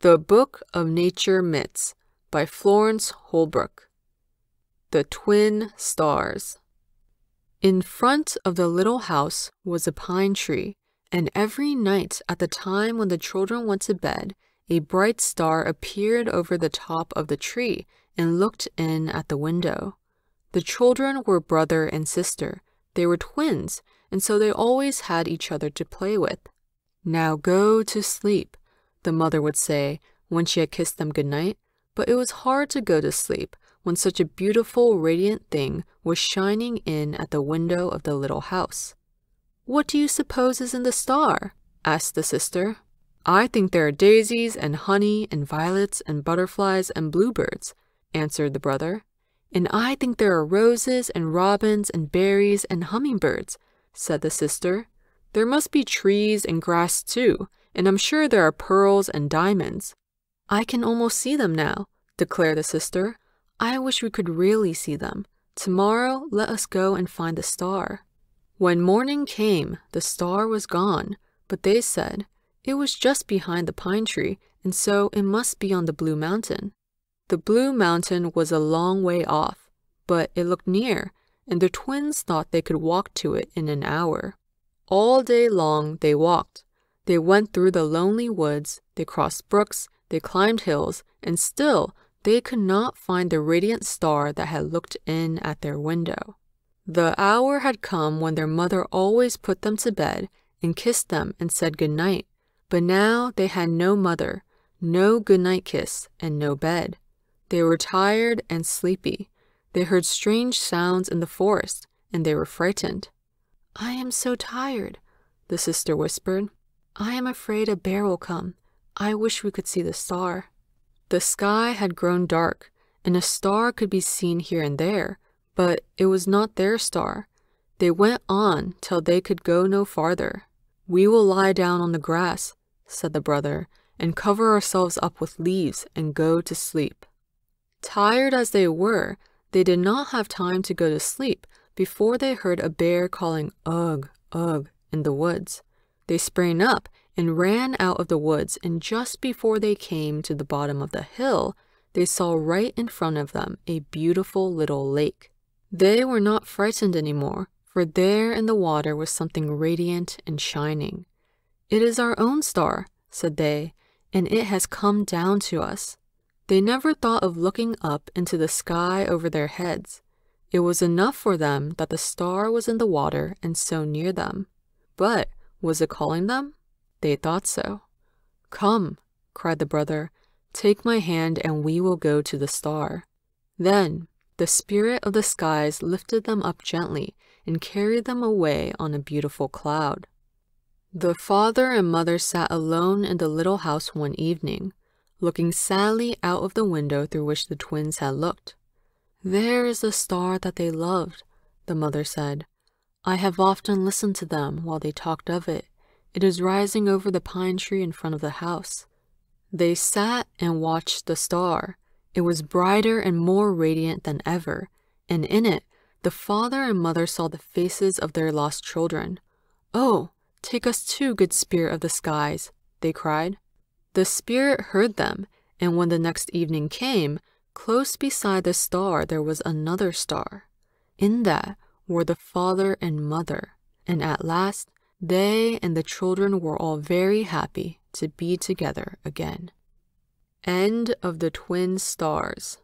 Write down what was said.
The Book of Nature Myths by Florence Holbrook. The Twin Stars. In front of the little house was a pine tree, and every night at the time when the children went to bed, a bright star appeared over the top of the tree and looked in at the window. The children were brother and sister. They were twins, and so they always had each other to play with. Now go to sleep, the mother would say when she had kissed them goodnight, but it was hard to go to sleep when such a beautiful, radiant thing was shining in at the window of the little house. What do you suppose is in the star? asked the sister. I think there are daisies and honey and violets and butterflies and bluebirds, answered the brother. And I think there are roses and robins and berries and hummingbirds, said the sister. There must be trees and grass too, and I'm sure there are pearls and diamonds. I can almost see them now, declared the sister. I wish we could really see them. Tomorrow, let us go and find the star. When morning came, the star was gone, but they said, It was just behind the pine tree, and so it must be on the Blue Mountain. The Blue Mountain was a long way off, but it looked near, and the twins thought they could walk to it in an hour. All day long they walked, they went through the lonely woods, they crossed brooks, they climbed hills, and still they could not find the radiant star that had looked in at their window. The hour had come when their mother always put them to bed and kissed them and said good night, but now they had no mother, no good night kiss, and no bed. They were tired and sleepy. They heard strange sounds in the forest, and they were frightened. I am so tired, the sister whispered. I am afraid a bear will come. I wish we could see the star. The sky had grown dark, and a star could be seen here and there, but it was not their star. They went on till they could go no farther. We will lie down on the grass, said the brother, and cover ourselves up with leaves and go to sleep. Tired as they were, they did not have time to go to sleep before they heard a bear calling ugh, ugh in the woods. They sprang up and ran out of the woods, and just before they came to the bottom of the hill, they saw right in front of them a beautiful little lake. They were not frightened any more, for there in the water was something radiant and shining. It is our own star, said they, and it has come down to us. They never thought of looking up into the sky over their heads. It was enough for them that the star was in the water and so near them. But was it calling them? They thought so. Come, cried the brother, take my hand and we will go to the star. Then the spirit of the skies lifted them up gently and carried them away on a beautiful cloud. The father and mother sat alone in the little house one evening, looking sadly out of the window through which the twins had looked. There is the star that they loved, the mother said. I have often listened to them while they talked of it. It is rising over the pine tree in front of the house. They sat and watched the star. It was brighter and more radiant than ever, and in it, the father and mother saw the faces of their lost children. Oh, take us too, good spirit of the skies, they cried. The spirit heard them, and when the next evening came, close beside the star there was another star. In that were the father and mother, and at last they and the children were all very happy to be together again. End of the Twin Stars